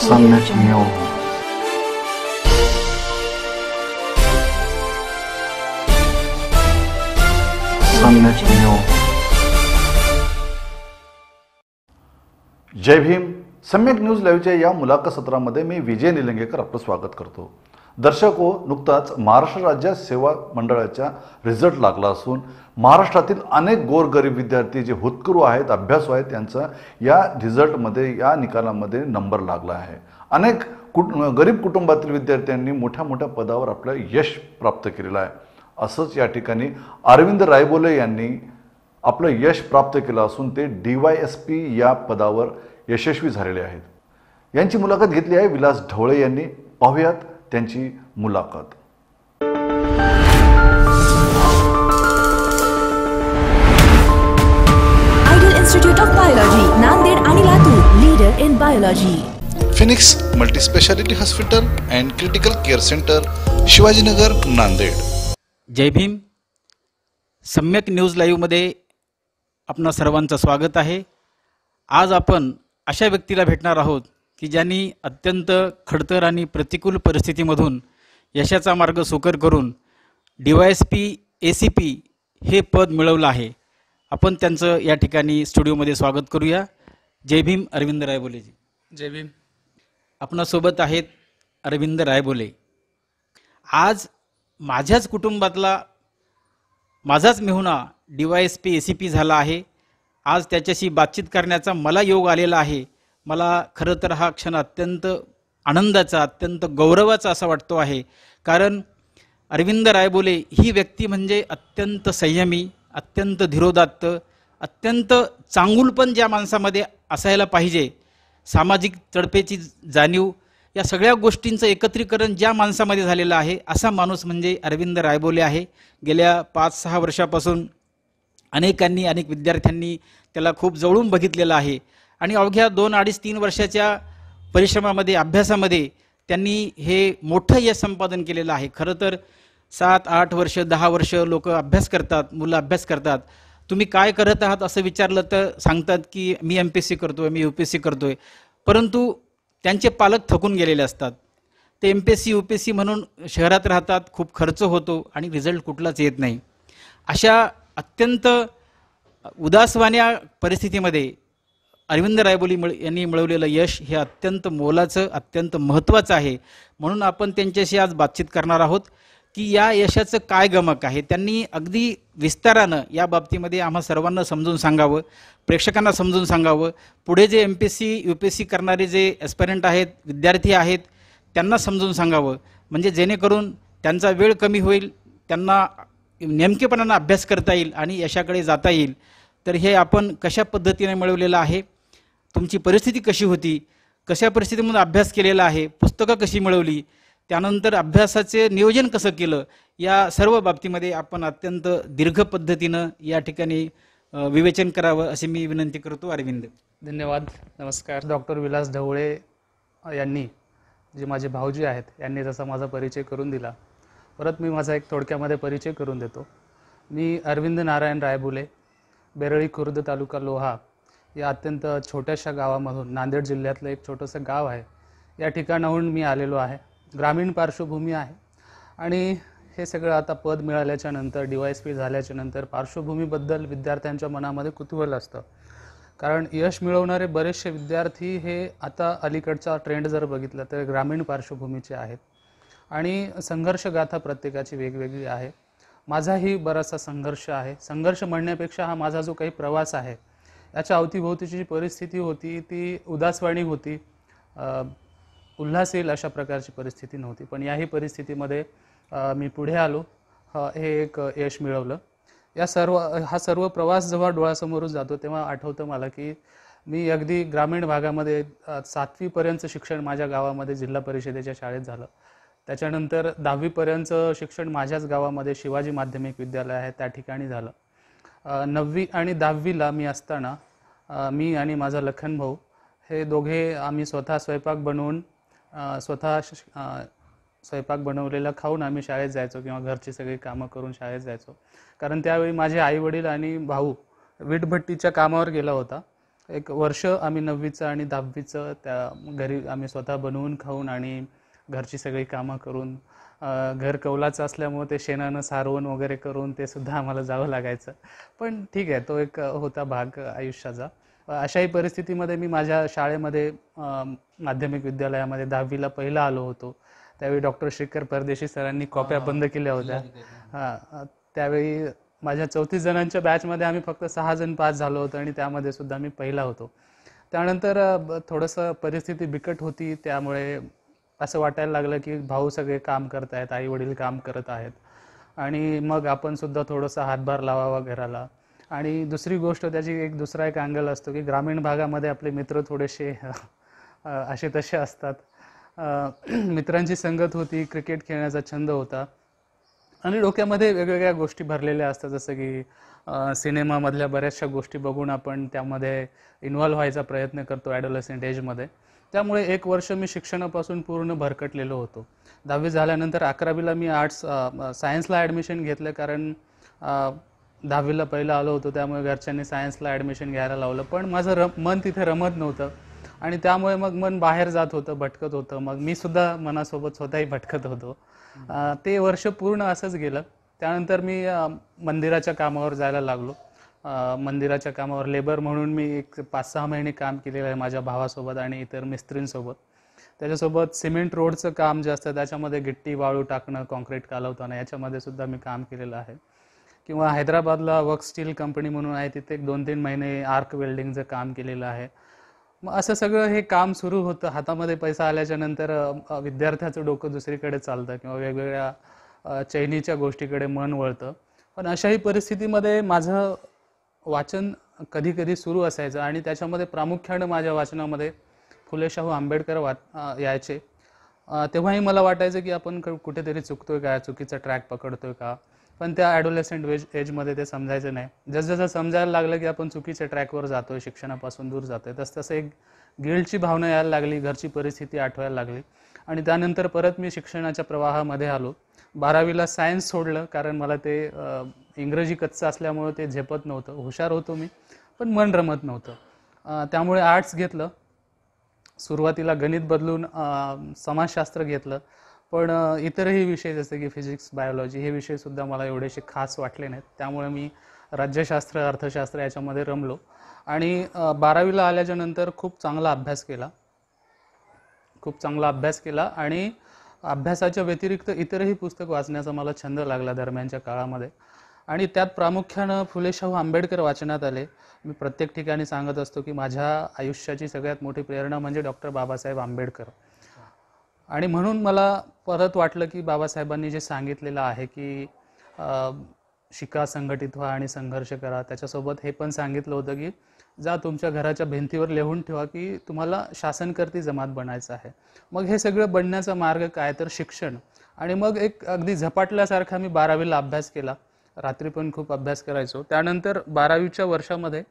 Sunnet Mill. जय Bhim Samyak news लाईव्हच्या या मुलाखत सत्रामध्ये मी विजय निलंगेकर आपलं स्वागत करतो दर्शक हो नुकताच महाराष्ट्र राज्य सेवा मंडळाचा रिझल्ट लागला असून महाराष्ट्रातील अनेक गोरगरीब विद्यार्थी जे होतकरू आहेत अभ्यासू आहेत त्यांचा या रिझल्टमध्ये या निकालामध्ये नंबर लागला आहे अनेक कुट गरीब कुटुंबातील विद्यार्थ्यांनी मोठ्या मोठ्या पदावर आपलं यश प्राप्त केलेलं आहे असंच या ठिकाणी अरविंद रायबोले यांनी आपलं यश प्राप्त केलं असून ते डी वाय एस पी या पदावर यशस्वी झालेले आहेत यांची मुलाखत घेतली आहे विलास ढवळे यांनी पाहूयात त्यांची मुलाखत इन्स्टिट्यूट ऑफ बायोलॉजी नांदेड आणि Latur leader in biology Phoenix multispeciality hospital and critical care centre Shivajinagar Nanded जय भीम सम्यक न्यूज लाईव्ह मध्ये आपणा सर्वांचं स्वागत आहे आज आपण अशा व्यक्तीला भेटणार आहोत की ज्यांनी अत्यंत खडतर आणि प्रतिकूल परिस्थितीमधून यशाचा मार्ग सुकर करून D Y S P A C P हे पद मिळवलं आहे आपण त्यांचं या ठिकाणी स्टुडिओमध्ये स्वागत करूया जय भीम अरविंद रायबोलेजी जय भीम आपणासोबत आहेत अरविंद रायबोले आज माझ्याच कुटुंबातला माझाच मेहुणा D Y S P A C P झाला आहे आज त्याच्याशी बातचीत करण्याचा मला योग आलेला आहे मला खरं तर हा क्षण अत्यंत आनंदाचा अत्यंत गौरवाचा असा वाटतो आहे कारण अरविंद रायबोले ही व्यक्ती म्हणजे अत्यंत संयमी अत्यंत धीरोदात्त अत्यंत चांगुलपण ज्या माणसामध्ये असायला पाहिजे सामाजिक तडपेची जाणीव या सगळ्या गोष्टींचं एकत्रीकरण ज्या माणसामध्ये झालेलं आहे असा माणूस म्हणजे अरविंद रायबोले आहे गेल्या पाच सहा वर्षापासून अनेकांनी अनेक विद्यार्थ्यांनी त्याला खूप जवळून बघितलेलं आहे आणि अवघ्या दोन अडीच तीन वर्षाच्या परिश्रमामध्ये अभ्यासामध्ये त्यांनी हे मोठं यश संपादन केलेलं आहे खरं तर सात आठ वर्ष दहा वर्ष लोक अभ्यास करतात मुलं अभ्यास करतात तुम्ही काय करत आहात असं विचारलं तर सांगतात की मी एम पी एस सी करतो आहे मी यू पी एस सी करतो आहे परंतु त्यांचे पालक थकून गेलेले असतात ते M P S C U P S C म्हणून शहरात राहतात खूप खर्च होतो आणि रिझल्ट कुठलाच येत नाही अशा अत्यंत उदासवान्या परिस्थितीमध्ये अरविंद रायबोली मिळ यांनी मिळवलेलं यश हे अत्यंत मोलाचं अत्यंत महत्त्वाचं आहे म्हणून आपण त्यांच्याशी आज बातचीत करणार आहोत की या यशाचं काय गमक आहे त्यांनी अगदी विस्तारानं या बाबतीमध्ये आम्हा सर्वांना समजून सांगावं प्रेक्षकांना समजून सांगावं पुढे जे M P S C U P S C करणारे जे एस्पिरंट आहेत विद्यार्थी आहेत त्यांना समजून सांगावं म्हणजे जेणेकरून त्यांचा वेळ कमी होईल त्यांना नेमकेपणानं अभ्यास करता येईल आणि यशाकडे जाता येईल तर हे आपण कशा पद्धतीने मिळवलेलं आहे तुमची परिस्थिती कशी होती कशा परिस्थितीमधून अभ्यास केलेला आहे पुस्तकं कशी मिळवली त्यानंतर अभ्यासाचे नियोजन कसं केलं या सर्व बाबतीमध्ये आपण अत्यंत दीर्घ पद्धतीनं या ठिकाणी विवेचन करावं अशी मी विनंती करतो अरविंद धन्यवाद नमस्कार डॉक्टर विलास ढवळे यांनी जे माझे भाऊजी आहेत यांनी जसा माझा परिचय करून दिला परत मी माझा एक थोडक्यामध्ये परिचय करून देतो मी अरविंद नारायण रायबुले बेरळी खुर्द तालुका लोहा या अत्यंत छोट्याशा गावामधून नांदेड जिल्ह्यातलं एक छोटंसं गाव आहे या ठिकाणाहून मी आलेलो आहे ग्रामीण पार्श्वभूमी आहे आणि हे सगळं आता पद मिळाल्याच्या नंतर डी एस पी झाल्याच्या नंतर पार्श्वभूमीबद्दल विद्यार्थ्यांच्या मनामध्ये कुतूहल असतं कारण यश मिळवणारे बरेचसे विद्यार्थी हे आता अलीकडचा ट्रेंड जर बघितला तर ग्रामीण पार्श्वभूमीचे आहेत आणि संघर्षगाथा प्रत्येकाची वेगवेगळी आहे माझाही बराचसा संघर्ष आहे संघर्ष म्हणण्यापेक्षा हा माझा जो काही प्रवास आहे याच्या अवतीभोवतीची जी परिस्थिती होती ती उदासवाणी होती उल्हास येईल अशा प्रकारची परिस्थिती नव्हती पण याही परिस्थितीमध्ये मी पुढे आलो हे एक यश मिळवलं या सर्व हा सर्व प्रवास जेव्हा डोळ्यासमोरून जातो तेव्हा आठवतं मला की मी अगदी ग्रामीण भागामध्ये सातवीपर्यंतचं शिक्षण माझ्या गावामध्ये जिल्हा परिषदेच्या शाळेत झालं त्याच्यानंतर दहावीपर्यंतचं शिक्षण माझ्याच गावामध्ये शिवाजी माध्यमिक विद्यालय आहे त्या ठिकाणी झालं नववी आणि दहावीला मी असताना मी आणि माझा लखन भाऊ हे दोघे आम्ही स्वतः स्वयंपाक बनवून स्वतः स्वयंपाक बनवलेला खाऊन आम्ही शाळेत जायचो किंवा घरची सगळी कामं करून शाळेत जायचो कारण त्यावेळी माझे आईवडील आणि भाऊ वीटभट्टीच्या कामावर गेला होता एक वर्ष आम्ही नववीचं आणि दहावीचं त्या घरी आम्ही स्वतः बनवून खाऊन आणि घरची सगळी कामं करून घर कौलाचं असल्यामुळे ते शेणानं सारवण वगैरे करून ते सुद्धा आम्हाला जावं लागायचं पण ठीक आहे तो एक होता भाग आयुष्याचा अशाही परिस्थितीमध्ये मी माझ्या शाळेमध्ये माध्यमिक विद्यालयामध्ये दहावीला पहिला आलो होतो त्यावेळी डॉक्टर शेखर परदेशी सरांनी कॉप्या बंद केल्या होत्या त्यावेळी माझ्या चौतीस जणांच्या बॅचमध्ये आम्ही फक्त सहा जण पास झालो होतो आणि त्यामध्ये सुद्धा मी पहिला होतो त्यानंतर थोडंसं परिस्थिती बिकट होती त्यामुळे असं वाटायला लागलं की भाऊ सगळे काम करत आहेत आई वडील काम करत आहेत आणि मग आपण सुद्धा थोडंसं हातभार लावावा घराला आणि दुसरी गोष्ट त्याची एक दुसरा एक अँगल असतो की ग्रामीण भागामध्ये आपले मित्र थोडेसे असे तसे असतात मित्रांची संगत होती क्रिकेट खेळण्याचा छंद होता आणि डोक्यामध्ये वेगवेगळ्या गोष्टी भरलेल्या असतात जसं की सिनेमामधल्या बऱ्याचशा गोष्टी बघून आपण त्यामध्ये इन्व्हॉल्व्ह व्हायचा प्रयत्न करतो ॲडोलसेंट एजमध्ये त्यामुळे एक वर्ष मी शिक्षणापासून पूर्ण भरकटलेलो होतो दहावी झाल्यानंतर अकरावीला मी आर्ट्स सायन्सला ॲडमिशन घेतलं कारण दहावीला पहिलं आलो होतो त्यामुळे घरच्यांनी सायन्सला ॲडमिशन घ्यायला लावलं पण माझं र मन तिथे रमत नव्हतं आणि त्यामुळे मग मन बाहेर जात होतं भटकत होतं मग मी सुद्धा मनासोबत स्वतःही भटकत होतो ते वर्ष पूर्ण असंच गेलं त्यानंतर मी मंदिराच्या कामावर जायला लागलो मंदिराच्या कामावर लेबर म्हणून मी एक पाच सहा महिने काम केलेलं आहे माझ्या भावासोबत आणि इतर मिस्त्रींसोबत त्याच्यासोबत सिमेंट रोडचं काम जे असतं त्याच्यामध्ये गिट्टी वाळू टाकणं कॉन्क्रीट कालवताना याच्यामध्ये सुद्धा मी काम केलेलं आहे किंवा हैदराबादला वर्क स्टील कंपनी म्हणून आहे तिथे एक दोन तीन महिने आर्क वेल्डिंगचं काम केलेलं आहे मग असं सगळं हे काम सुरू होतं हातामध्ये पैसा आल्याच्या नंतर विद्यार्थ्याचं डोकं दुसरीकडे चालतं किंवा वेगवेगळ्या चैनीच्या गोष्टीकडे मन वळतं पण अशाही परिस्थितीमध्ये माझं वाचन कधी कधी सुरू असायचं आणि त्याच्यामध्ये प्रामुख्यानं माझ्या वाचनामध्ये फुले शाहू आंबेडकर वा यायचे तेव्हाही मला वाटायचं की आपण कुठेतरी चुकतोय का चुकीचा ट्रॅक पकडतोय का पण त्या ॲडोलेसंट वेज एजमध्ये ते समजायचं नाही जसजसं समजायला लागलं की आपण चुकीच्या ट्रॅकवर जातो आहे शिक्षणापासून दूर जातोय तसं तसं एक गिल्डची भावना यायला लागली घरची परिस्थिती आठवायला लागली आणि त्यानंतर परत मी शिक्षणाच्या प्रवाहामध्ये आलो बारावीला सायन्स सोडलं कारण मला ते इंग्रजी कच्चं असल्यामुळे ते झेपत नव्हतं हुशार होतो मी पण मन रमत नव्हतं त्यामुळे आर्ट्स घेतलं सुरुवातीला गणित बदलून समाजशास्त्र घेतलं पण इतरही विषय जसे की फिजिक्स बायोलॉजी हे विषयसुद्धा मला एवढेसे खास वाटले नाहीत त्यामुळे मी राज्यशास्त्र अर्थशास्त्र याच्यामध्ये रमलो आणि बारावीला आल्याच्या नंतर खूप चांगला अभ्यास केला खूप चांगला अभ्यास केला आणि अभ्यासाच्या व्यतिरिक्त इतरही पुस्तक वाचण्याचा मला छंद लागला दरम्यानच्या काळामध्ये आणि त्यात प्रामुख्यानं फुले शाहू आंबेडकर वाचनात आले मी प्रत्येक ठिकाणी सांगत असतो की माझ्या आयुष्याची सगळ्यात मोठी प्रेरणा म्हणजे डॉक्टर बाबासाहेब आंबेडकर आणि म्हणून मला परत वाटलं की बाबासाहेबांनी जे सांगितलेलं आहे की शिका संघटित व्हा आणि संघर्ष करा त्याच्यासोबत हे पण सांगितलं होतं की जा तुमच्या घराच्या भिंतीवर लिहून ठेवा की तुम्हाला शासनकर्ती जमात बनायचं आहे मग हे सगळं बनण्याचा मार्ग काय तर शिक्षण आणि मग एक अगदी झपाटल्यासारखा मी बारावीला अभ्यास केला रात्री पण खूप अभ्यास करायचो त्यानंतर बारावीच्या वर्षामध्ये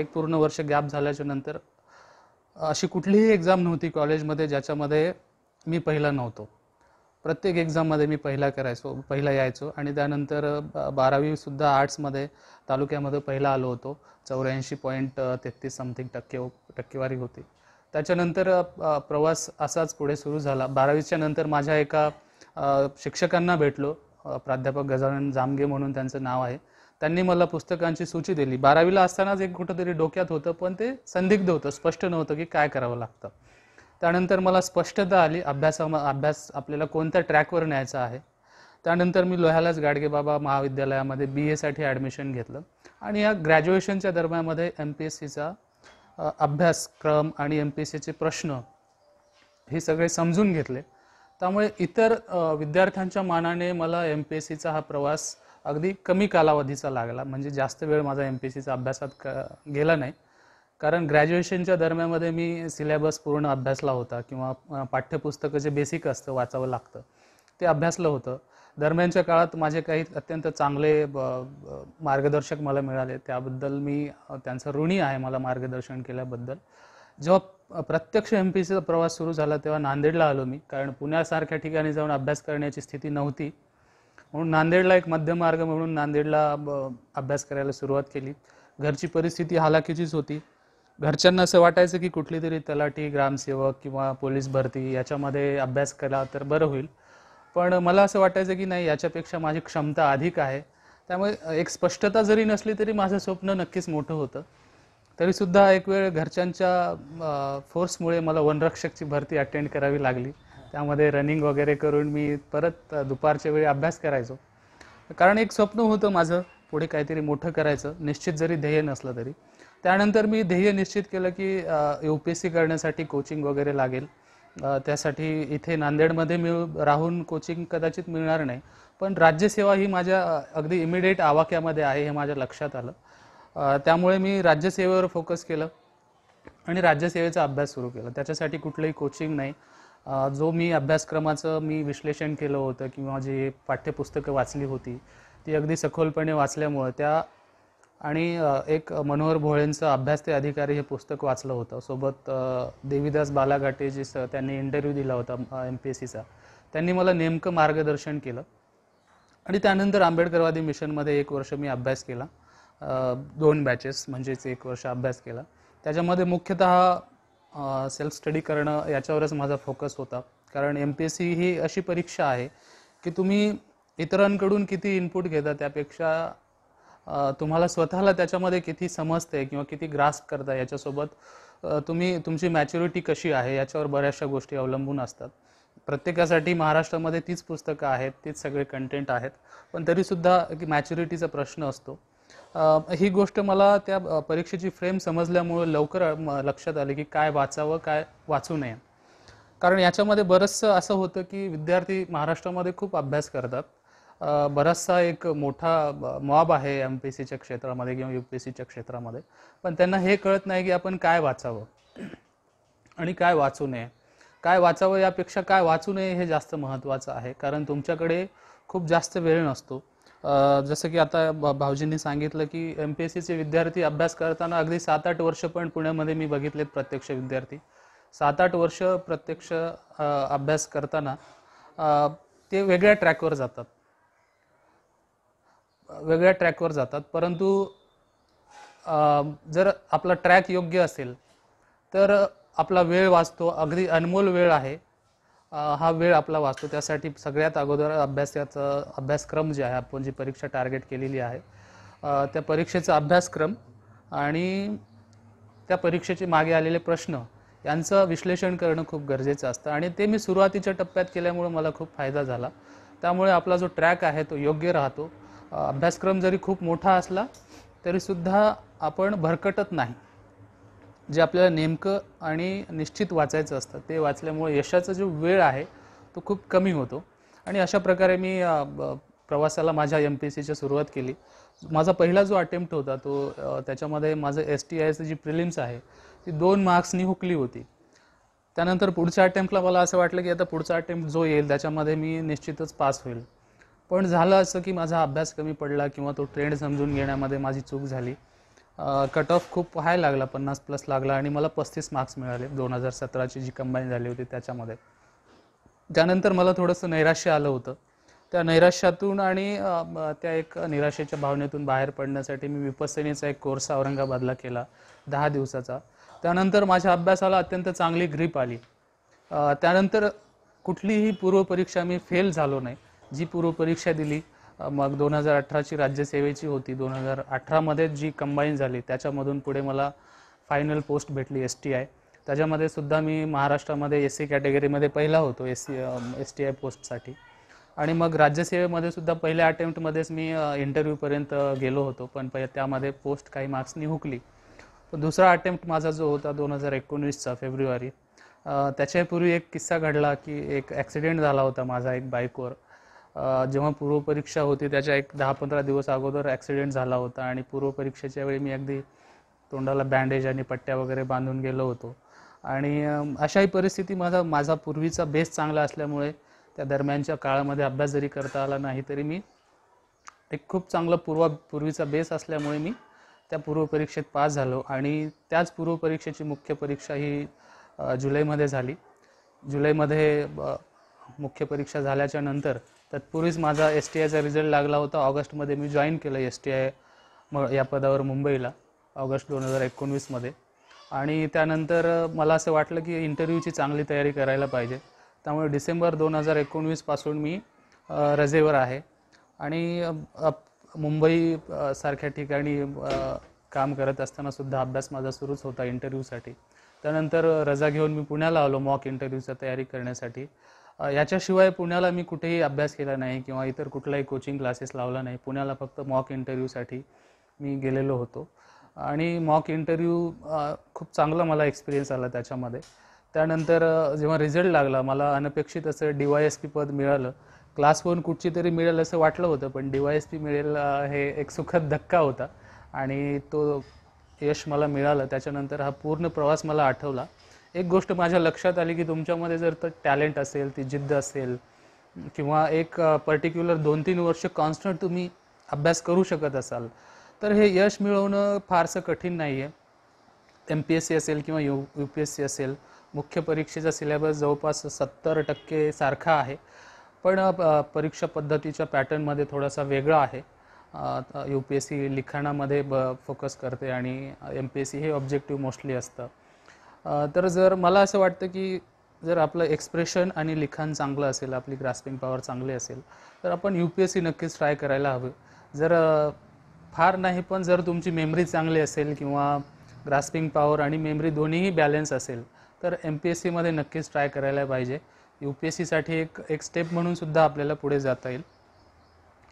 एक पूर्ण वर्ष गॅप झाल्याच्या नंतर अशी कुठलीही एक्झाम नव्हती कॉलेजमध्ये ज्याच्यामध्ये मी पहिला नव्हतो प्रत्येक एक्झाममध्ये मी पहिला करायचो पहिला यायचो आणि त्यानंतर बारावीसुद्धा आर्ट्समध्ये तालुक्यामध्ये पहिला आलो होतो चौऱ्याऐंशी पॉईंट तेहतीस समथिंग टक्के टक्केवारी होती त्याच्यानंतर प्रवास असाच पुढे सुरू झाला बारावीच्या नंतर माझ्या एका शिक्षकांना भेटलो प्राध्यापक गजानन जामगे म्हणून त्यांचं नाव आहे त्यांनी मला पुस्तकांची सूची दिली बारावीला असतानाच एक कुठंतरी डोक्यात होतं पण ते संदिग्ध होतं स्पष्ट नव्हतं की काय करावं लागतं त्यानंतर मला स्पष्टता आली अभ्यासाम अभ्यास आपल्याला कोणत्या ट्रॅकवर न्यायचा आहे त्यानंतर मी लोह्यालाच गाडगेबाबा महाविद्यालयामध्ये बी एसाठी ॲडमिशन घेतलं आणि या ग्रॅज्युएशनच्या दरम्यानमध्ये एम पी एस सीचा अभ्यासक्रम आणि एम पी एस सीचे प्रश्न हे सगळे समजून घेतले त्यामुळे इतर विद्यार्थ्यांच्या मानाने मला एम पी एस सीचा हा प्रवास अगदी कमी कालावधीचा लागला म्हणजे जास्त वेळ माझा एम पी एस सीचा अभ्यासात क गेला नाही कारण ग्रॅज्युएशनच्या दरम्यानमध्ये मी सिलेबस पूर्ण अभ्यासला होता किंवा पाठ्यपुस्तकं जे बेसिक असतं वाचावं लागतं ते अभ्यासलं होतं दरम्यानच्या काळात माझे काही अत्यंत चांगले मार्गदर्शक मला मिळाले त्याबद्दल मी त्यांचं ऋणी आहे मला मार्गदर्शन केल्याबद्दल जेव्हा प्रत्यक्ष एम पी सीचा प्रवास सुरू झाला तेव्हा नांदेडला आलो मी कारण पुण्यासारख्या ठिकाणी जाऊन अभ्यास करण्याची स्थिती नव्हती म्हणून नांदेडला एक मध्यमार्ग म्हणून नांदेडला अभ्यास करायला सुरुवात केली घरची परिस्थिती हालाकीचीच होती घरच्यांना असं वाटायचं की कुठली तरी तलाठी ग्रामसेवक किंवा पोलीस भरती याच्यामध्ये अभ्यास केला तर बरं होईल पण मला असं वाटायचं की नाही याच्यापेक्षा माझी क्षमता अधिक आहे त्यामुळे एक स्पष्टता जरी नसली तरी माझं स्वप्न नक्कीच मोठं होतं तरीसुद्धा एक वेळ घरच्यांच्या फोर्समुळे मला वनरक्षकची भरती अटेंड करावी लागली त्यामध्ये रनिंग वगैरे करून मी परत दुपारच्या वेळी अभ्यास करायचो कारण एक स्वप्न होतं माझं पुढे काहीतरी मोठं करायचं निश्चित जरी ध्येय नसलं तरी त्यानंतर मी ध्येय निश्चित केलं की यू पी एस सी करण्यासाठी कोचिंग वगैरे लागेल त्यासाठी इथे नांदेडमध्ये मिळू राहून कोचिंग कदाचित मिळणार नाही पण राज्यसेवा ही माझ्या अगदी इमिडिएट आवाक्यामध्ये आहे हे माझ्या लक्षात आलं त्यामुळे मी राज्यसेवेवर फोकस केलं आणि राज्यसेवेचा अभ्यास सुरू केला त्याच्यासाठी कुठलंही कोचिंग नाही जो मी अभ्यासक्रमाचं मी विश्लेषण केलं होतं किंवा जे पाठ्यपुस्तकं वाचली होती ती अगदी सखोलपणे वाचल्यामुळं त्या आणि एक मनोहर भोळेंचं अभ्यास ते अधिकारी हे पुस्तक वाचलं होतं सोबत देवीदास बालाघाटे जे स त्यांनी इंटरव्ह्यू दिला होता एम पी एस सीचा त्यांनी मला नेमकं मार्गदर्शन केलं आणि त्यानंतर आंबेडकरवादी मिशनमध्ये एक वर्ष मी अभ्यास केला दोन बॅचेस म्हणजेच एक वर्ष अभ्यास केला त्याच्यामध्ये मुख्यतः सेल्फ स्टडी करणं याच्यावरच माझा फोकस होता कारण एम पी एस सी ही अशी परीक्षा आहे की तुम्ही इतरांकडून किती इनपुट घेता त्यापेक्षा तुम्हाला स्वतःला त्याच्यामध्ये किती समजते किंवा किती ग्रास करता याच्यासोबत तुम्ही तुमची मॅच्युरिटी कशी आहे याच्यावर बऱ्याचशा गोष्टी अवलंबून असतात प्रत्येकासाठी महाराष्ट्रामध्ये तीच पुस्तकं आहेत तीच सगळे कंटेंट आहेत पण तरीसुद्धा मॅच्युरिटीचा प्रश्न असतो ही गोष्ट मला त्या परीक्षेची फ्रेम समजल्यामुळे लवकर लक्षात आले की काय वाचावं काय वाचू नये कारण याच्यामध्ये बरंचसं असं होतं की विद्यार्थी महाराष्ट्रामध्ये खूप अभ्यास करतात बराचसा एक मोठा मॉब आहे एम पी सीच्या क्षेत्रामध्ये किंवा यू पी सीच्या क्षेत्रामध्ये पण त्यांना हे कळत नाही की आपण काय वाचावं आणि काय वाचू नये काय वाचावं यापेक्षा काय वाचू नये हे जास्त महत्त्वाचं आहे कारण तुमच्याकडे खूप जास्त वेळ नसतो जसं की आता भाऊजींनी सांगितलं की एम पी एस सीचे विद्यार्थी अभ्यास करताना अगदी सात आठ वर्ष पण पुण्यामध्ये मी बघितलेत प्रत्यक्ष विद्यार्थी सात आठ वर्ष प्रत्यक्ष अभ्यास करताना ते वेगळ्या ट्रॅकवर जातात वेगळ्या ट्रॅकवर जातात परंतु जर आपला ट्रॅक योग्य असेल तर आपला वेळ वाचतो अगदी अनमोल वेळ आहे हा वेळ आपला वाचतो त्यासाठी सगळ्यात अगोदर अभ्यासाचं अभ्यासक्रम जे आहे आपण जी परीक्षा टार्गेट केलेली आहे त्या परीक्षेचा अभ्यासक्रम आणि त्या परीक्षेचे मागे आलेले प्रश्न यांचं विश्लेषण करणं खूप गरजेचं असतं आणि ते मी सुरुवातीच्या टप्प्यात केल्यामुळे मला खूप फायदा झाला त्यामुळे आपला जो ट्रॅक आहे तो योग्य राहतो अभ्यासक्रम जरी खूप मोठा असला तरीसुद्धा आपण भरकटत नाही जे आपल्याला नेमकं आणि निश्चित वाचायचं असतं ते वाचल्यामुळे यशाचा जो वेळ आहे तो खूप कमी होतो आणि अशा प्रकारे मी प्रवासाला माझ्या एम पी एस सीच्या सुरुवात केली माझा पहिला जो अटेम्प्ट होता तो त्याच्यामध्ये माझं एस टी आयचं जी प्रिलिम्स आहे ती दोन मार्क्सनी हुकली होती त्यानंतर पुढच्या अटेम्प्टला मला असं वाटलं की आता पुढचा अटेम्प्ट जो येईल त्याच्यामध्ये मी निश्चितच पास होईल पण झालं असं की माझा अभ्यास कमी पडला किंवा तो ट्रेंड समजून घेण्यामध्ये माझी चूक झाली कट ऑफ खूप हाय लागला पन्नास प्लस लागला आणि मला पस्तीस मार्क्स मिळाले दोन हजार सतराची जी कंबाईन झाली होती त्याच्यामध्ये त्यानंतर मला थोडंसं नैराश्य आलं होतं त्या नैराश्यातून आणि त्या एक निराशेच्या भावनेतून बाहेर पडण्यासाठी मी विपसेनेचा एक कोर्स औरंगाबादला केला दहा दिवसाचा त्यानंतर माझ्या अभ्यासाला अत्यंत चांगली ग्रीप आली त्यानंतर कुठलीही पूर्वपरीक्षा मी फेल झालो नाही जी पूर्वपरीक्षा दिली मग दोन हजार अठराची राज्यसेवेची होती दोन हजार अठरामध्ये जी कंबाईन झाली त्याच्यामधून पुढे मला फायनल पोस्ट भेटली एस टी आय त्याच्यामध्ये सुद्धा मी महाराष्ट्रामध्ये एस सी कॅटेगरीमध्ये पहिला होतो S C S T I पोस्टसाठी आणि मग राज्यसेवेमध्ये सुद्धा पहिल्या अटेम्प्टमध्येच मी इंटरव्ह्यूपर्यंत गेलो होतो पण पहि त्यामध्ये पोस्ट काही मार्क्सनी हुकली दुसरा अटेम्प्ट माझा जो होता दोन हजार एकोणीसचा फेब्रुवारी त्याच्यापूर्वी एक किस्सा घडला की एक ॲक्सिडेंट झाला होता माझा एक बाईकवर जेव्हा पूर्वपरीक्षा होती त्याच्या एक दहा पंधरा दिवस अगोदर ॲक्सिडेंट झाला होता आणि पूर्वपरीक्षेच्या वेळी मी अगदी तोंडाला बँडेज आणि पट्ट्या वगैरे बांधून गेलो होतो आणि अशाही परिस्थिती माझा माझा पूर्वीचा बेस चांगला असल्यामुळे त्या दरम्यानच्या काळामध्ये अभ्यास जरी करता आला नाही तरी मी एक खूप चांगला पूर्व पूर्वीचा बेस असल्यामुळे मी त्या पूर्वपरीक्षेत पास झालो आणि त्याच पूर्वपरीक्षेची मुख्य परीक्षा ही जुलैमध्ये झाली जुलैमध्ये मुख्य परीक्षा झाल्याच्या नंतर तत्पूर्वीच माझा एस टी आयचा रिझल्ट लागला होता ऑगस्टमध्ये मी जॉईन केलं एस टी आय म या पदावर मुंबईला ऑगस्ट दोन हजार एकोणवीसमध्ये आणि त्यानंतर मला असं वाटलं की इंटरव्ह्यूची चांगली तयारी करायला पाहिजे त्यामुळे डिसेंबर दोन हजार एकोणवीसपासून मी रजेवर आहे आणि मुंबई सारख्या ठिकाणी काम करत असतानासुद्धा अभ्यास माझा सुरूच होता इंटरव्ह्यूसाठी त्यानंतर रजा घेऊन मी पुण्याला आलो मॉक इंटरव्ह्यूचा तयारी करण्यासाठी याच्याशिवाय पुण्याला मी कुठेही अभ्यास केला नाही किंवा इतर कुठलाही कोचिंग क्लासेस लावला नाही पुण्याला फक्त मॉक इंटरव्ह्यूसाठी मी गेलेलो होतो आणि मॉक इंटरव्ह्यू खूप चांगला मला एक्सपिरियन्स आला त्याच्यामध्ये त्यानंतर जेव्हा रिझल्ट लागला मला अनपेक्षित असं डी वाय एस पी पद मिळालं क्लास वन कुठची तरी मिळेल असं वाटलं होतं पण डी वाय एस पी मिळेल हे एक सुखद धक्का होता आणि तो यश मला मिळालं त्याच्यानंतर हा पूर्ण प्रवास मला आठवला एक गोष्ट माझ्या लक्षात आली की तुमच्यामध्ये जर तर टॅलेंट असेल ती जिद्द असेल किंवा एक पर्टिक्युलर दोन तीन वर्ष कॉन्स्टंट तुम्ही अभ्यास करू शकत असाल तर हे यश मिळवणं फारसं कठीण नाही आहे एम पी एस सी असेल किंवा U U P S C असेल मुख्य परीक्षेचा सिलेबस जवळपास सत्तर टक्के सारखा आहे पण परीक्षा पद्धतीच्या पॅटर्नमध्ये थोडासा वेगळा आहे यू पी एस सी लिखाणामध्ये ब फोकस करते आणि एम पी एस सी हे ऑब्जेक्टिव्ह मोस्टली असतं तर जर मला असं वाटतं की जर आपलं एक्सप्रेशन आणि लिखाण चांगलं असेल आपली ग्रास्पिंग पॉवर चांगली असेल तर आपण यू पी एस सी नक्कीच ट्राय करायला हवं जर फार नाही पण जर तुमची मेमरी चांगली असेल किंवा ग्रास्पिंग पॉवर आणि मेमरी दोन्हीही बॅलन्स असेल तर एम पी एस सीमध्ये नक्कीच ट्राय करायला पाहिजे यू पी एस सीसाठी एक एक स्टेप म्हणून सुद्धा आपल्याला पुढे जाता येईल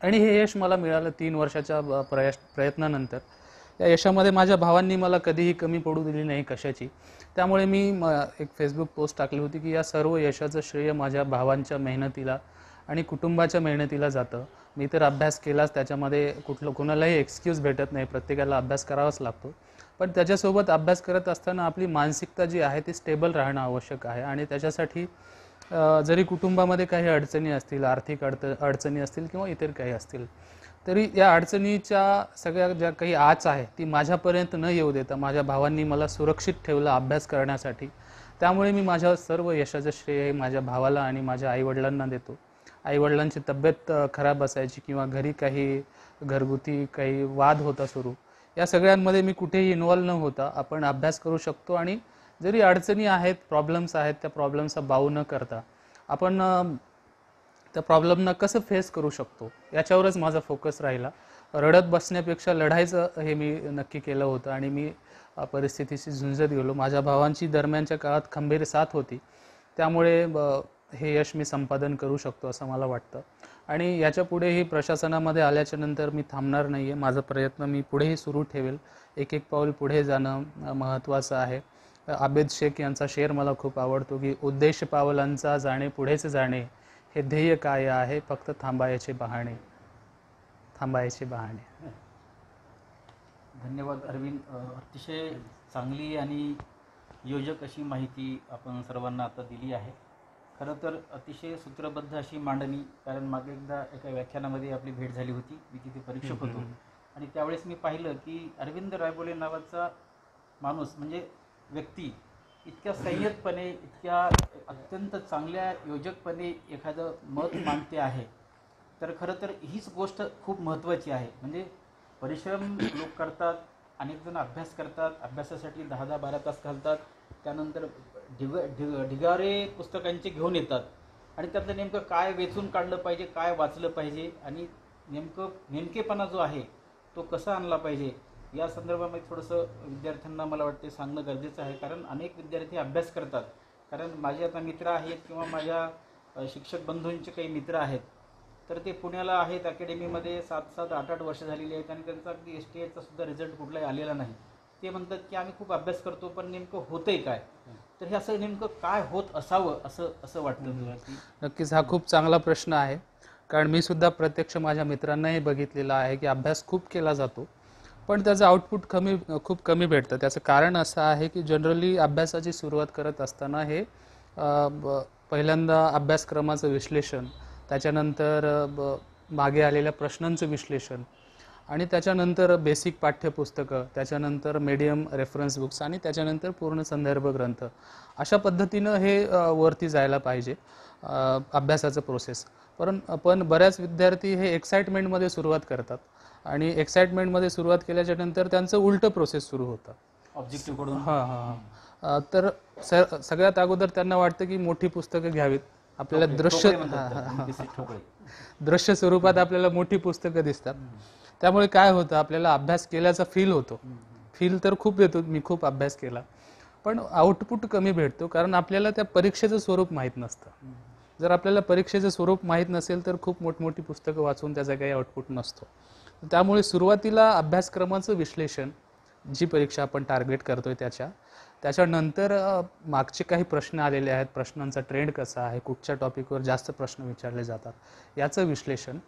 आणि हे यश मला मिळालं तीन वर्षाच्या प्रया प्रयत्नानंतर या यशामध्ये माझ्या भावांनी मला कधीही कमी पडू दिली नाही कशाची त्यामुळे मी म एक फेसबुक पोस्ट टाकली होती की या सर्व यशाचं श्रेय माझ्या भावांच्या मेहनतीला आणि कुटुंबाच्या मेहनतीला जातं मी तर अभ्यास केलाच त्याच्यामध्ये कुठलं कोणालाही एक्सक्यूज भेटत नाही प्रत्येकाला अभ्यास करावाच लागतो पण त्याच्यासोबत अभ्यास करत असताना आपली मानसिकता जी आहे ती स्टेबल राहणं आवश्यक आहे आणि त्याच्यासाठी जरी कुटुंबामध्ये काही अडचणी असतील आर्थिक अडत अडचणी असतील किंवा इतर काही असतील तरी या अडचणीच्या सगळ्या ज्या काही आच आहे ती माझ्यापर्यंत न येऊ देता माझ्या भावांनी मला सुरक्षित ठेवलं अभ्यास करण्यासाठी त्यामुळे मी माझ्या सर्व यशाचं श्रेय माझ्या भावाला आणि माझ्या आईवडिलांना देतो आईवडिलांची तब्येत खराब असायची किंवा घरी काही घरगुती काही वाद होता सुरू या सगळ्यांमध्ये मी कुठेही इन्वॉल्व्ह न होता आपण अभ्यास करू शकतो आणि जरी अडचणी आहेत प्रॉब्लेम्स आहेत त्या प्रॉब्लेम्सचा बाऊ न करता आपण त्या प्रॉब्लेमना कसं फेस करू शकतो याच्यावरच माझा फोकस राहिला रडत बसण्यापेक्षा लढायचं हे मी नक्की केलं होतं आणि मी परिस्थितीशी झुंजत गेलो माझ्या भावांची दरम्यानच्या काळात खंबीर साथ होती त्यामुळे हे यश मी संपादन करू शकतो असं मला वाटतं आणि याच्या पुढेही प्रशासनामध्ये आल्याच्या नंतर मी थांबणार नाही आहे माझा प्रयत्न मी पुढेही सुरू ठेवेल एक एक पाऊल पुढे जाणं महत्त्वाचं आहे आबेद शेख यांचा शेर मला खूप आवडतो की उद्देश पावलांचा जाणे पुढेच जाणे हे ध्येय काय आहे फक्त थांबायचे बहाणे थांबायचे बहाणे धन्यवाद अरविंद अतिशय चांगली आणि योजक अशी माहिती आपण सर्वांना आता दिली आहे खरं तर अतिशय सूत्रबद्ध अशी मांडणी कारण मागे एकदा एका व्याख्यानामध्ये आपली भेट झाली होती मी तिथे परीक्षक होतो आणि त्यावेळेस मी पाहिलं की अरविंद रायबोले नावाचा माणूस म्हणजे व्यक्ती इतक्या संयतपणे इतक्या अत्यंत चांगल्या योजकपणे एखादं मत मांडते आहे तर खरं तर हीच गोष्ट खूप महत्त्वाची आहे म्हणजे परिश्रम लोक करतात अनेक जण अभ्यास करतात अभ्यासासाठी दहा दहा बारा तास घालतात त्यानंतर ढिग ढिग ढिगारे पुस्तकांचे घेऊन येतात आणि त्यातलं नेमकं काय वेचून काढलं पाहिजे काय वाचलं पाहिजे आणि नेमकं नेमकेपणा जो आहे तो कसा आणला पाहिजे या संदर्भामध्ये थोडंसं विद्यार्थ्यांना मला वाटते सांगणं गरजेचं आहे कारण अनेक विद्यार्थी अभ्यास करतात कारण माझे आता मित्र आहेत किंवा माझ्या शिक्षक बंधूंचे काही मित्र आहेत तर ते पुण्याला आहेत अकॅडमीमध्ये सात सात आठ आठ वर्ष झालेली आहेत आणि त्यांचा अगदी एस टी एचा सुद्धा रिझल्ट कुठलाही आलेला नाही ते म्हणतात की आम्ही खूप अभ्यास करतो पण नेमकं होतंय काय तर हे असं नेमकं काय होत असावं असं असं वाटतं नक्कीच हा खूप चांगला प्रश्न आहे कारण मी सुद्धा प्रत्यक्ष माझ्या मित्रांनाही बघितलेला आहे की अभ्यास खूप केला जातो पण त्याचं आउटपुट कमी खूप कमी भेटतं त्याचं कारण असं आहे की जनरली अभ्यासाची सुरुवात करत असताना हे पहिल्यांदा अभ्यासक्रमाचं विश्लेषण त्याच्यानंतर मागे आलेल्या प्रश्नांचं विश्लेषण आणि त्याच्यानंतर बेसिक पाठ्यपुस्तकं त्याच्यानंतर मीडियम रेफरन्स बुक्स आणि त्याच्यानंतर पूर्ण संदर्भ ग्रंथ अशा पद्धतीनं हे वरती जायला पाहिजे अभ्यासाचं प्रोसेस पण पण बऱ्याच विद्यार्थी हे एक्साइटमेंटमध्ये सुरुवात करतात आणि एक्साइटमेंट मध्ये सुरुवात केल्याच्या नंतर त्यांचं उलट प्रोसेस सुरू होतं ऑब्जेक्टिव्ह कडून हां हां तर सगळ्यात अगोदर त्यांना वाटतं की मोठी पुस्तकं घ्यावीत आपल्याला दृश्य म्हणजे दृश्य स्वरूपात आपल्याला मोठी पुस्तकं दिसतात त्यामुळे काय होतं आपल्याला अभ्यास केल्याचा फील होतो फील तर खूप येतो मी खूप अभ्यास केला पण आउटपुट कमी भेटतो कारण आपल्याला त्या परीक्षेचं स्वरूप माहीत नसतं जर आपल्याला परीक्षेचं स्वरूप माहीत नसेल तर खूप मोठमोठी पुस्तकं वाचून त्याचा काही आउटपुट नसतो त्यामुळे सुरुवातीला अभ्यासक्रमाचं विश्लेषण जी परीक्षा आपण टार्गेट करतोय त्याच्या त्याच्यानंतर मागचे काही प्रश्न आलेले आहेत प्रश्नांचा ट्रेंड कसा आहे कुठच्या टॉपिकवर जास्त प्रश्न विचारले जातात याचं विश्लेषण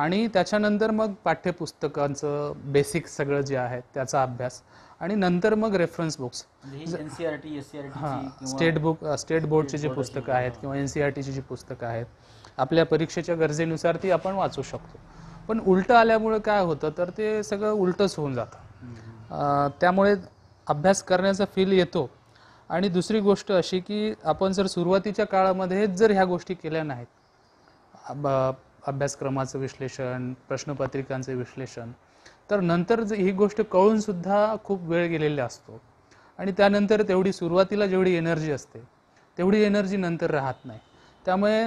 आणि त्याच्यानंतर मग पाठ्यपुस्तकांचं बेसिक सगळं जे आहे त्याचा अभ्यास आणि नंतर मग reference books N C R T S C R T state book state बोर्डची जी पुस्तकं आहेत किंवा एन सी आर टीची जी पुस्तकं आहेत आपल्या परीक्षेच्या गरजेनुसार ती आपण वाचू शकतो पण उलटं आल्यामुळे काय होतं तर ते सगळं उलटंच होऊन जातं त्यामुळे अभ्यास करण्याचा फील येतो आणि दुसरी गोष्ट अशी की आपण जर सुरुवातीच्या काळामध्येच जर ह्या गोष्टी केल्या नाहीत अभ्यासक्रमाचं विश्लेषण प्रश्नपत्रिकांचं विश्लेषण तर नंतर ही गोष्ट कळूनसुद्धा खूप वेळ गेलेला असतो आणि त्यानंतर तेवढी सुरुवातीला जेवढी एनर्जी असते तेवढी एनर्जी नंतर राहत नाही त्यामुळे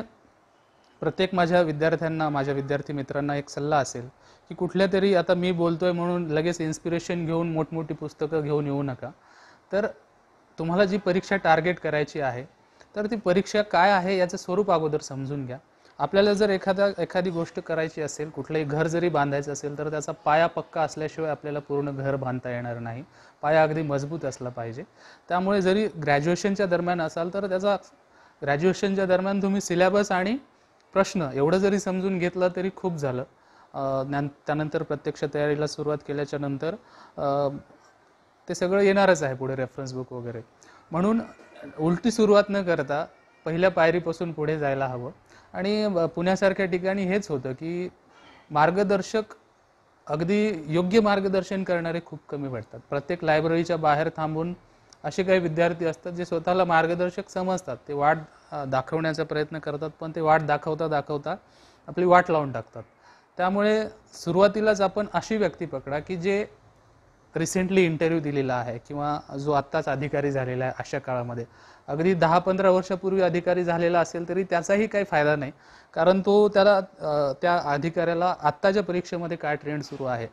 प्रत्येक माझ्या विद्यार्थ्यांना माझ्या विद्यार्थी मित्रांना एक सल्ला असेल की कुठल्या तरी आता मी बोलतोय म्हणून लगेच इन्स्पिरेशन घेऊन मोठमोठी पुस्तकं घेऊन येऊ नका तर तुम्हाला जी परीक्षा टार्गेट करायची आहे तर ती परीक्षा काय आहे याचं स्वरूप अगोदर समजून घ्या आपल्याला जर एखादा एखादी गोष्ट करायची असेल कुठलंही घर जरी बांधायचं असेल तर त्याचा पाया पक्का असल्याशिवाय आपल्याला पूर्ण घर बांधता येणार नाही पाया अगदी मजबूत असला पाहिजे त्यामुळे जरी ग्रॅज्युएशनच्या दरम्यान असाल तर त्याचा ग्रॅज्युएशनच्या दरम्यान तुम्ही सिलेबस आणि प्रश्न एवढं जरी समजून घेतलं तरी खूप झालं ज्ञान त्यानंतर प्रत्यक्ष तयारीला सुरुवात केल्याच्या नंतर ते सगळं येणारच आहे पुढे रेफरन्स बुक वगैरे म्हणून उलटी सुरुवात न करता पहिल्या पायरीपासून पुढे जायला हवं आणि पुण्यासारख्या ठिकाणी हेच होतं की मार्गदर्शक अगदी योग्य मार्गदर्शन करणारे खूप कमी भेटतात प्रत्येक लायब्ररीच्या बाहेर थांबून असे काही विद्यार्थी असतात जे स्वतःला मार्गदर्शक समजतात ते वाट दाखवण्याचा प्रयत्न करतात पण ते वाट दाखवता दाखवता आपली वाट लावून टाकतात त्यामुळे सुरुवातीलाच आपण अशी व्यक्ती पकडा की जे रिसेंटली इंटरव्ह्यू दिलेला आहे किंवा जो आत्ताच अधिकारी झालेला आहे अशा काळामध्ये अगदी दहा पंधरा वर्षापूर्वी अधिकारी झालेला असेल तरी त्याचाही काही फायदा नाही कारण तो त्याला त्या अधिकाऱ्याला आत्ताच्या परीक्षेमध्ये काय ट्रेंड सुरू आहे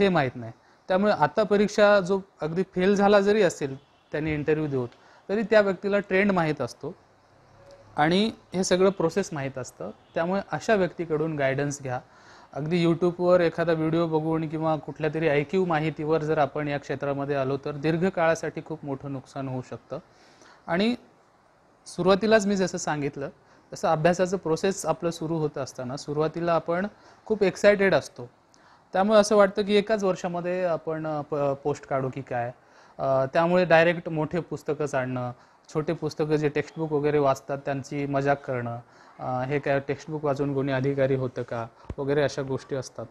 हे माहीत नाही त्यामुळे आत्ता परीक्षा जो अगदी फेल झाला जरी असेल त्यांनी इंटरव्ह्यू देऊत तरी त्या व्यक्तीला ट्रेंड माहीत असतो आणि हे सगळं प्रोसेस माहीत असतं त्यामुळे अशा व्यक्तीकडून गायडन्स घ्या अगदी यूट्यूबवर एखादा व्हिडिओ बघून किंवा कुठल्या तरी ऐकीव माहितीवर जर आपण या क्षेत्रामध्ये आलो तर दीर्घकाळासाठी खूप मोठं नुकसान होऊ शकतं आणि सुरुवातीलाच मी जसं सांगितलं तसं अभ्यासाचं प्रोसेस आपलं सुरू होत असताना सुरुवातीला आपण खूप एक्सायटेड असतो त्यामुळे असं वाटतं की एकाच वर्षामध्ये आपण प पोस्ट काढू की काय त्यामुळे डायरेक्ट मोठे पुस्तकं चाळणं छोटे पुस्तकं जे टेक्स्टबुक वगैरे वाचतात त्यांची मजाक करणं हे काय टेक्स्टबुक वाचून कोणी अधिकारी होतं का वगैरे अशा गोष्टी असतात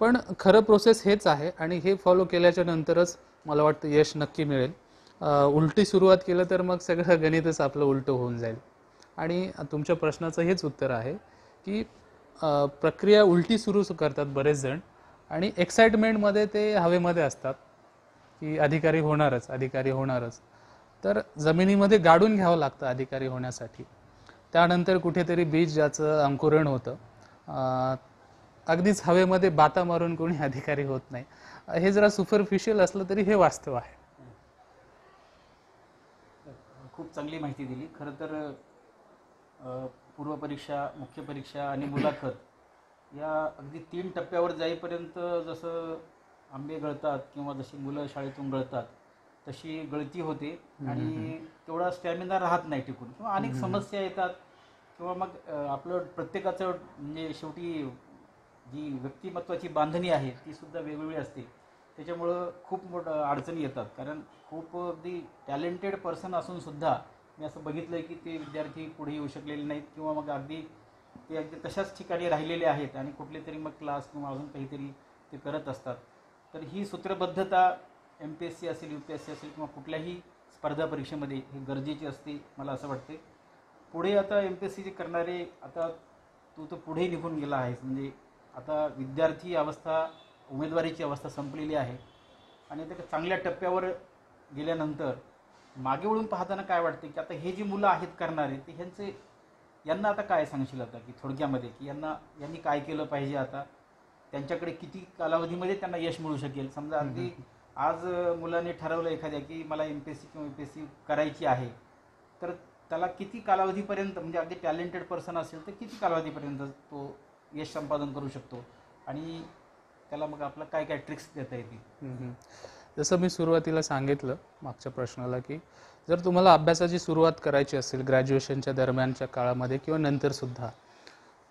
पण खरं प्रोसेस हेच आहे आणि हे फॉलो केल्याच्या नंतरच मला वाटतं यश नक्की मिळेल उलटी सुरुवात केलं तर मग सगळं गणितच आपलं उलटं होऊन जाईल आणि तुमच्या प्रश्नाचं हेच उत्तर आहे की प्रक्रिया उलटी सुरू करतात बरेच जण आणि एक्साइटमेंटमध्ये ते हवेमध्ये असतात की अधिकारी होणारच अधिकारी होणारच तर जमिनीमध्ये गाडून घ्यावं लागतं अधिकारी होण्यासाठी त्यानंतर कुठेतरी बीज ज्याचं अंकुरण होतं अगदीच हवेमध्ये बाता मारून कोणी अधिकारी होत नाही हे जरा सुपरफिशियल असलं तरी हे वास्तव आहे खूप चांगली माहिती दिली खरं तर पूर्वपरीक्षा मुख्य परीक्षा आणि मुलाखत या अगदी तीन टप्प्यावर जाईपर्यंत जसं आंबे गळतात किंवा जशी मुलं शाळेतून गळतात तशी गळती होते आणि तेवढा स्टॅमिना राहत नाही टिकून किंवा अनेक समस्या येतात किंवा मग आपलं प्रत्येकाचं म्हणजे शेवटी जी व्यक्तिमत्वाची बांधणी आहे ती सुद्धा वेगवेगळी असते त्याच्यामुळं खूप मोठं अडचणी येतात कारण खूप अगदी टॅलेंटेड पर्सन असून सुद्धा मी असं बघितलं की ते विद्यार्थी पुढे येऊ शकलेले नाहीत किंवा मग अगदी ते अगदी तशाच ठिकाणी राहिलेले आहेत आणि कुठले तरी मग क्लास किंवा अजून काहीतरी ते करत असतात तर ही सूत्रबद्धता एम पी एस सी असेल यू पी एस सी असेल किंवा कुठल्याही स्पर्धा परीक्षेमध्ये हे गरजेची असते मला असं वाटते पुढे आता एम पी एस जे करणारे आता तू तर पुढे निघून गेला आहेस म्हणजे आता विद्यार्थी अवस्था उमेदवारीची अवस्था संपलेली आहे आणि त्या चांगल्या टप्प्यावर गेल्यानंतर मागे वळून पाहताना काय वाटते की आता हे जी मुलं आहेत करणारे ते ह्यांचे यांना आता काय सांगशील आता की थोडक्यामध्ये की यांना यांनी काय केलं पाहिजे आता त्यांच्याकडे किती कालावधीमध्ये त्यांना यश मिळू शकेल समजा अगदी आज मुलाने ठरवलं एखाद्या की मला एम पी एस सी किंवा एम पी एस सी करायची आहे तर त्याला किती कालावधीपर्यंत म्हणजे अगदी टॅलेंटेड पर्सन असेल तर किती कालावधीपर्यंत तो यश संपादन करू शकतो आणि त्याला मग आपला काय काय ट्रिक्स देता येतील जसं मी सुरुवातीला सांगितलं मागच्या प्रश्नाला की जर तुम्हाला अभ्यासाची सुरुवात करायची असेल ग्रॅज्युएशनच्या दरम्यानच्या काळामध्ये किंवा नंतरसुद्धा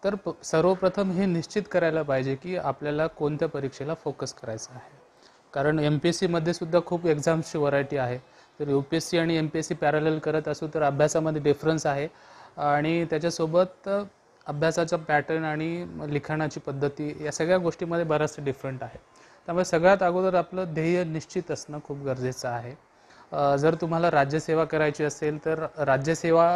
तर सर्वप्रथम हे निश्चित करायला पाहिजे की आपल्याला कोणत्या परीक्षेला फोकस करायचं आहे कारण एम पी एस सीमध्ये सुद्धा खूप एक्झाम्सची व्हरायटी आहे तर यू पी एस सी आणि M P S C parallel करत असू तर अभ्यासामध्ये डिफरन्स आहे आणि त्याच्यासोबत अभ्यासाचा पॅटर्न आणि लिखाणाची पद्धती या सगळ्या गोष्टीमध्ये बराचसं डिफरंट आहे त्यामुळे सगळ्यात अगोदर आपलं ध्येय निश्चित असणं खूप गरजेचं आहे जर तुम्हाला राज्यसेवा करायची असेल तर राज्यसेवा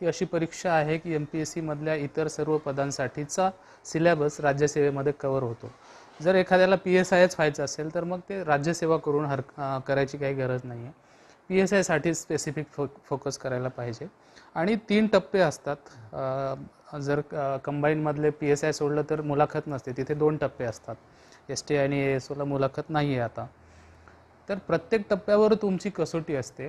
ही अशी परीक्षा आहे की एम पी एस सीमधल्या इतर सर्व पदांसाठीचा सिलेबस राज्यसेवेमध्ये कवर होतो जर एखाद्याला पी एस आयच व्हायचं असेल तर मग ते राज्यसेवा करून हर करायची काही गरज नाही आहे पी एस आयसाठी स्पेसिफिक फो फोकस करायला पाहिजे आणि तीन टप्पे असतात जर कंबाईनमधले पी एस आय सोडलं तर मुलाखत नसते तिथे दोन टप्पे असतात एस टी आणि ए एस ओला मुलाखत नाही आहे आता तर प्रत्येक टप्प्यावर तुमची कसोटी असते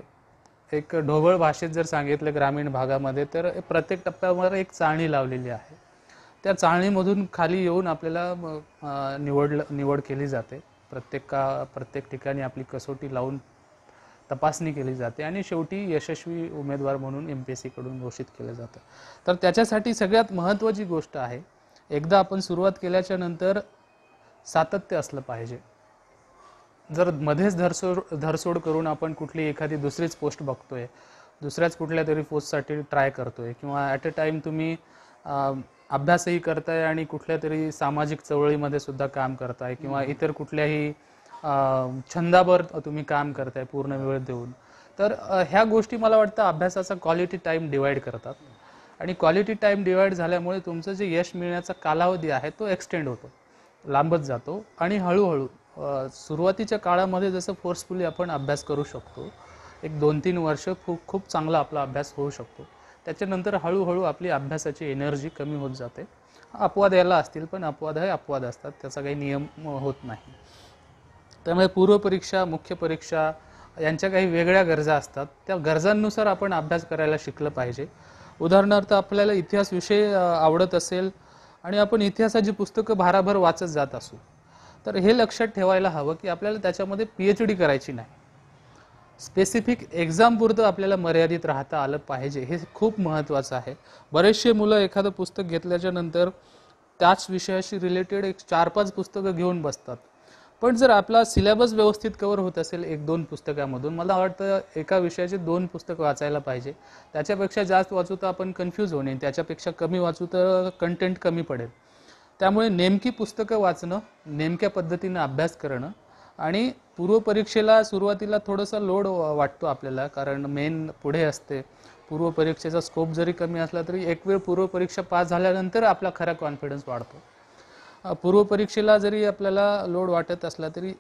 एक ढोबळ भाषेत जर सांगितलं ग्रामीण भागामध्ये तर प्रत्येक टप्प्यावर एक चाळणी लावलेली आहे त्या चाळणीमधून खाली येऊन आपल्याला निवड निवड केली जाते प्रत्येका प्रत्येक ठिकाणी आपली कसोटी लावून तपासणी केली जाते आणि शेवटी यशस्वी उमेदवार म्हणून एम पी एस सीकडून घोषित केलं जातं तर त्याच्यासाठी सगळ्यात महत्त्वाची गोष्ट आहे एकदा आपण सुरुवात केल्याच्या नंतर सातत्य असलं पाहिजे जर मध्येच धरसोड धरसोड करून आपण कुठली एखादी दुसरीच पोस्ट बघतोय दुसऱ्याच कुठल्या तरी पोस्टसाठी ट्राय करतोय किंवा ॲट अ टाईम तुम्ही अभ्यासही करताय आणि कुठल्या तरी सामाजिक चवळीमध्ये सुद्धा काम करताय किंवा इतर कुठल्याही छंदावर तुम्ही काम करताय पूर्ण वेळ देऊन तर ह्या गोष्टी मला वाटतं अभ्यासाचा क्वालिटी टाईम डिवाईड करतात आणि क्वालिटी टाईम डिवाईड झाल्यामुळे तुमचं जे यश मिळण्याचा कालावधी आहे तो एक्सटेंड होतो लांबत जातो आणि हळूहळू सुरुवातीच्या काळामध्ये जसं फोर्सफुली आपण अभ्यास करू शकतो एक दोन तीन वर्ष खूप खूप चांगला आपला अभ्यास होऊ शकतो त्याच्यानंतर हळूहळू आपली अभ्यासाची एनर्जी कमी होत जाते अपवाद यायला असतील पण अपवाद हे अपवाद असतात त्याचा काही नियम होत नाही त्यामुळे पूर्वपरीक्षा मुख्य परीक्षा यांच्या काही वेगळ्या गरजा असतात त्या गरजांनुसार आपण अभ्यास करायला शिकलं पाहिजे उदाहरणार्थ आपल्याला इतिहास विषय आवडत असेल आणि आपण इतिहासाची पुस्तकं भाराभर वाचत जात असू तर हे लक्षात ठेवायला हवं की आपल्याला त्याच्यामध्ये पी एच डी करायची नाही स्पेसिफिक एक्झामपुरतं आपल्याला मर्यादित राहता आलं पाहिजे हे खूप महत्त्वाचं आहे बरेचसे मुलं एखादं पुस्तक घेतल्याच्या नंतर त्याच विषयाशी रिलेटेड एक चार पाच पुस्तकं घेऊन बसतात पण जर आपला सिलेबस व्यवस्थित कवर होत असेल एक दोन पुस्तकामधून मला वाटतं एका विषयाचे दोन पुस्तक वाचायला पाहिजे त्याच्यापेक्षा जास्त वाचू तर आपण कन्फ्यूज होणे त्याच्यापेक्षा कमी वाचू तर कंटेंट कमी पडेल त्यामुळे नेमकी पुस्तकं वाचणं नेमक्या पद्धतीनं अभ्यास करणं आणि पूर्वपरीक्षेला सुरुवातीला थोडंसं लोड वाटतो आपल्याला कारण मेन पुढे असते पूर्वपरीक्षेचा स्कोप जरी कमी असला तरी एक वेळ पूर्वपरीक्षा पास झाल्यानंतर आपला खरा कॉन्फिडन्स वाढतो पूर्वपरीक्षेला जरी आपल्याला लोड वाटत असला तरी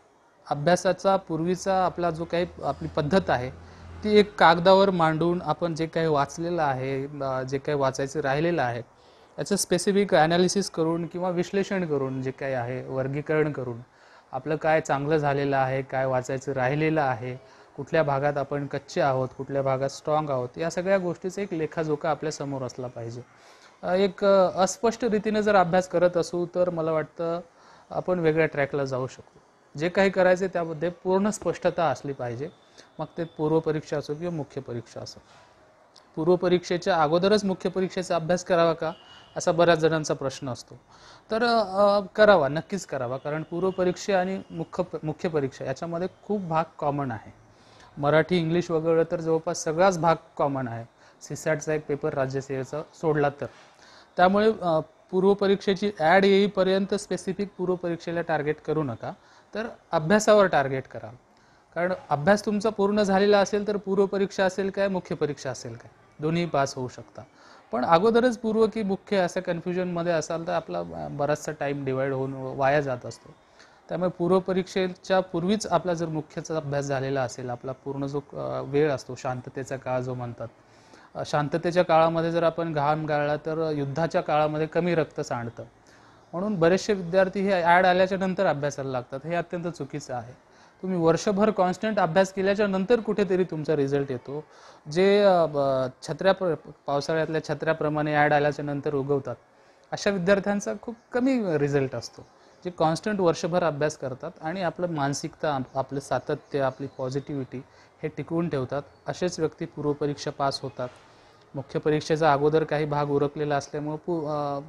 अभ्यासाचा पूर्वीचा आपला जो काही आपली पद्धत आहे ती एक कागदावर मांडून आपण जे काही वाचलेलं आहे जे काही वाचायचं राहिलेलं आहे याचं स्पेसिफिक ॲनालिसिस करून किंवा विश्लेषण करून जे काही आहे वर्गीकरण करून आपलं काय चांगलं झालेलं आहे काय वाचायचं राहिलेलं आहे कुठल्या भागात आपण कच्चे आहोत कुठल्या भागात स्ट्रॉंग आहोत या सगळ्या गोष्टीचा एक लेखाजोखा आपल्यासमोर असला पाहिजे एक अस्पष्ट रीतीने जर अभ्यास करत असू तर मला वाटतं आपण वेगळ्या ट्रॅकला जाऊ शकतो जे काही करायचे त्यामध्ये पूर्ण स्पष्टता असली पाहिजे मग ते पूर्वपरीक्षा असो किंवा मुख्य परीक्षा असो पूर्वपरीक्षेच्या अगोदरच मुख्य परीक्षेचा अभ्यास करावा का असा बऱ्याच जणांचा प्रश्न असतो तर करावा नक्कीच करावा कारण पूर्वपरीक्षे आणि मुख्य मुख्य परीक्षा याच्यामध्ये खूप भाग कॉमन आहे मराठी इंग्लिश वगळलं तर जवळपास सगळाच भाग कॉमन आहे सीसॅटचा एक पेपर राज्यसेवेचा सोडला तर त्यामुळे पूर्वपरीक्षेची ॲड येईपर्यंत स्पेसिफिक पूर्वपरीक्षेला टार्गेट करू नका तर अभ्यासावर टार्गेट करा कारण अभ्यास तुमचा पूर्ण झालेला असेल तर पूर्वपरीक्षा असेल काय मुख्य परीक्षा असेल काय दोन्ही पास होऊ शकता पण अगोदरच पूर्व की मुख्य असं कन्फ्युजनमध्ये असाल तर आपला बराचसा टाईम डिवाईड होऊन वाया जात असतो त्यामुळे पूर्वपरीक्षेच्या पूर्वीच आपला जर मुख्यचा अभ्यास झालेला असेल आपला पूर्ण जो वेळ असतो शांततेचा काळ जो म्हणतात शांततेच्या काळामध्ये जर आपण घाम गाळला तर युद्धाच्या काळामध्ये कमी रक्त सांडतं म्हणून बरेचसे विद्यार्थी हे ॲड आल्याच्या नंतर अभ्यासाला लागतात हे अत्यंत चुकीचं आहे तुम्ही वर्षभर कॉन्स्टंट अभ्यास केल्याच्या नंतर कुठेतरी तुमचा रिझल्ट येतो जे छत्र्या पावसाळ्यातल्या छत्र्याप्रमाणे ॲड आल्याच्या नंतर उगवतात अशा विद्यार्थ्यांचा खूप कमी रिझल्ट असतो जे कॉन्स्टंट वर्षभर अभ्यास करतात आणि आपलं मानसिकता आपलं सातत्य आपली पॉझिटिव्हिटी हे टिकवून ठेवतात असेच व्यक्ती पूर्वपरीक्षा पास होतात मुख्य परीक्षेचा अगोदर काही भाग उरकलेला असल्यामुळं पु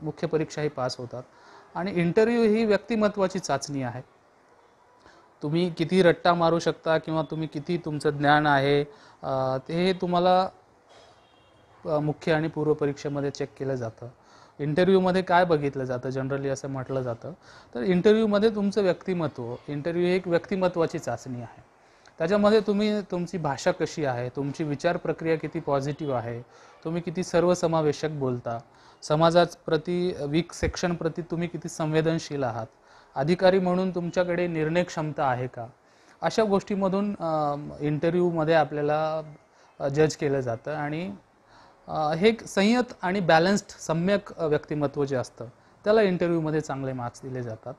मुख्य परीक्षाही पास होतात आणि इंटरव्ह्यू ही व्यक्तिमत्वाची चाचणी आहे तुम्ही किती रट्टा मारू शकता किंवा तुम्ही किती तुमचं ज्ञान आहे ते तुम्हाला मुख्य आणि पूर्वपरीक्षेमध्ये चेक केलं जातं इंटरव्ह्यूमध्ये काय बघितलं जातं जनरली असं म्हटलं जातं तर इंटरव्ह्यूमध्ये तुमचं व्यक्तिमत्व इंटरव्ह्यू एक व्यक्तिमत्वाची चाचणी आहे त्याच्यामध्ये तुम्ही तुमची भाषा कशी आहे तुमची विचार प्रक्रिया किती पॉझिटिव्ह आहे तुम्ही किती सर्वसमावेशक बोलता समाजाप्रती वीक सेक्शनप्रती तुम्ही किती संवेदनशील आहात अधिकारी म्हणून तुमच्याकडे निर्णय क्षमता आहे का अशा गोष्टीमधून इंटरव्ह्यूमध्ये आपल्याला जज केलं जातं आणि हे एक संयत आणि बॅलन्स्ड सम्यक व्यक्तिमत्व जे असतं त्याला इंटरव्ह्यूमध्ये चांगले मार्क्स दिले जातात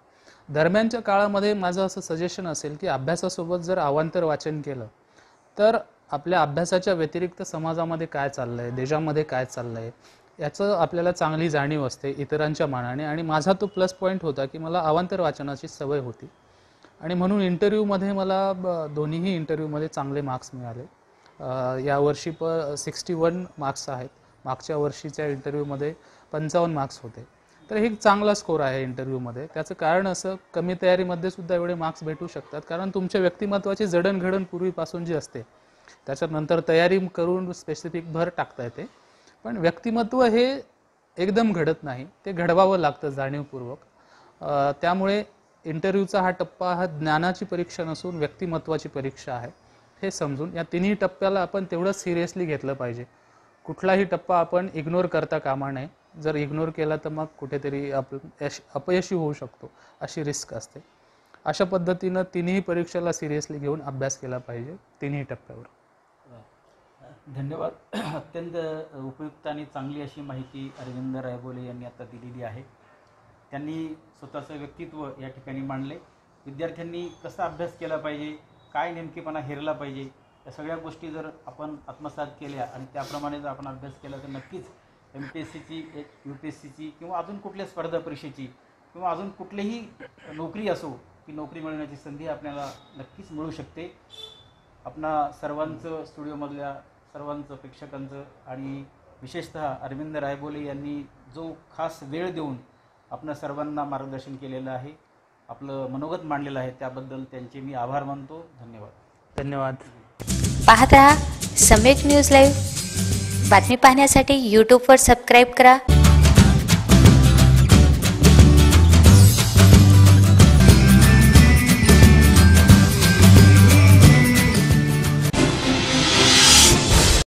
दरम्यानच्या काळामध्ये माझं असं सजेशन असेल की अभ्यासासोबत जर आवांतर वाचन केलं तर आपल्या अभ्यासाच्या व्यतिरिक्त समाजामध्ये काय चाललं आहे देशामध्ये काय चाललं आहे याचं आपल्याला चांगली जाणीव असते इतरांच्या मानाने आणि माझा तो प्लस पॉईंट होता की मला अवांतर वाचनाची सवय होती आणि म्हणून इंटरव्ह्यूमध्ये मला दोन्हीही इंटरव्ह्यूमध्ये चांगले मार्क्स मिळाले यावर्षी प सिक्स्टी वन मार्क्स आहेत मागच्या वर्षीच्या इंटरव्ह्यूमध्ये पंचावन्न मार्क्स होते तर हे चांगला स्कोर आहे इंटरव्ह्यूमध्ये त्याचं कारण असं कमी तयारीमध्ये सुद्धा एवढे मार्क्स भेटू शकतात कारण तुमच्या व्यक्तिमत्वाची जडणघडण पूर्वीपासून जी असते त्याच्यानंतर तयारी करून स्पेसिफिक भर टाकता येते पण व्यक्तिमत्व हे एकदम घडत नाही ते घडवावं लागतं जाणीवपूर्वक त्यामुळे इंटरव्ह्यूचा हा टप्पा हा ज्ञानाची परीक्षा नसून व्यक्तिमत्वाची परीक्षा आहे हे समजून या तिन्ही टप्प्याला आपण तेवढंच सिरियसली घेतलं पाहिजे कुठलाही टप्पा आपण इग्नोर करता कामा नये जर इग्नोर केला तर मग कुठेतरी आप अपयशी होऊ शकतो अशी रिस्क असते अशा पद्धतीनं तिन्ही परीक्षेला सिरियसली घेऊन अभ्यास केला पाहिजे तिन्ही टप्प्यावर धन्यवाद अत्यंत उपयुक्त आणि चांगली अशी माहिती अरविंद रायबोले यांनी आता दिलेली आहे त्यांनी स्वतःचं व्यक्तित्व या ठिकाणी मांडले विद्यार्थ्यांनी कसा अभ्यास केला पाहिजे काय नेमकेपणा हेरला पाहिजे या सगळ्या गोष्टी जर आपण आत्मसात केल्या आणि त्याप्रमाणे जर आपण अभ्यास केला तर नक्कीच एम पी एस सीची यू पी एस सीची किंवा अजून कुठल्या स्पर्धा परीक्षेची किंवा अजून कुठलीही नोकरी असो की नोकरी मिळवण्याची संधी आपल्याला नक्कीच मिळू शकते आपणा सर्वांचं स्टुडिओमधल्या सर्वांचं प्रेक्षकांचं आणि विशेषतः अरविंद रायबोले यांनी जो खास वेळ देऊन आपणा सर्वांना मार्गदर्शन केलेलं आहे आपलं मनोगत मांडलेलं आहे त्याबद्दल त्यांचे मी आभार मानतो धन्यवाद धन्यवाद पाहत राहा सम्यक न्यूज लाईव्ह बातमी पाहण्यासाठी यूट्यूबवर सबस्क्राईब करा